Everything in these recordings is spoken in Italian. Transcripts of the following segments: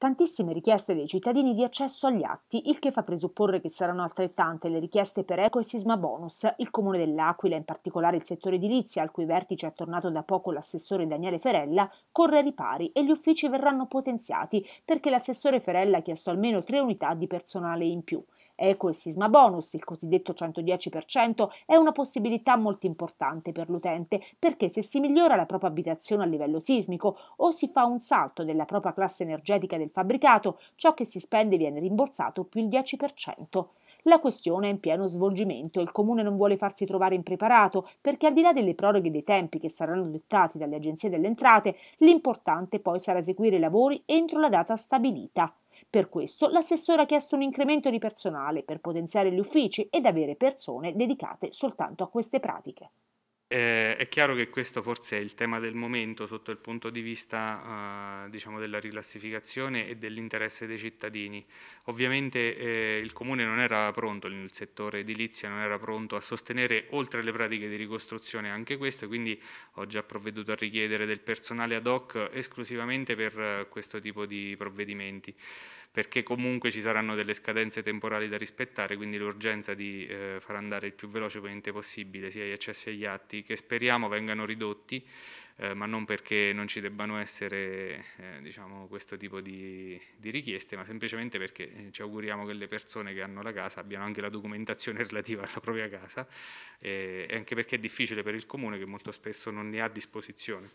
tantissime richieste dei cittadini di accesso agli atti, il che fa presupporre che saranno altrettante le richieste per eco e sisma bonus. Il comune dell'Aquila, in particolare il settore edilizia, al cui vertice è tornato da poco l'assessore Daniele Ferella, corre ai ripari e gli uffici verranno potenziati perché l'assessore Ferella ha chiesto almeno tre unità di personale in più. Eco e sisma bonus, il cosiddetto 110%, è una possibilità molto importante per l'utente perché se si migliora la propria abitazione a livello sismico o si fa un salto della propria classe energetica del fabbricato, ciò che si spende viene rimborsato più il 10%. La questione è in pieno svolgimento e il Comune non vuole farsi trovare impreparato perché al di là delle proroghe dei tempi che saranno dettati dalle agenzie delle entrate, l'importante poi sarà eseguire i lavori entro la data stabilita. Per questo l'assessore ha chiesto un incremento di personale per potenziare gli uffici ed avere persone dedicate soltanto a queste pratiche. Eh, è chiaro che questo forse è il tema del momento sotto il punto di vista eh, diciamo della riclassificazione e dell'interesse dei cittadini. Ovviamente eh, il Comune non era pronto nel settore edilizia, non era pronto a sostenere oltre alle pratiche di ricostruzione anche questo, quindi ho già provveduto a richiedere del personale ad hoc esclusivamente per questo tipo di provvedimenti perché comunque ci saranno delle scadenze temporali da rispettare, quindi l'urgenza di eh, far andare il più veloce possibile sia gli accessi agli atti che speriamo vengano ridotti, eh, ma non perché non ci debbano essere eh, diciamo, questo tipo di, di, richieste, ma semplicemente perché eh, ci auguriamo che le persone che hanno la casa abbiano anche la documentazione relativa alla propria casa, eh, e anche perché è difficile per il comune che molto spesso non ne ha a disposizione.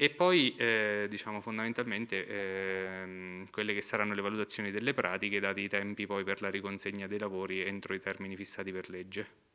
E poi eh, diciamo fondamentalmente eh, quelle che saranno le valutazioni delle pratiche, dati i tempi poi per la riconsegna dei lavori entro i termini fissati per legge.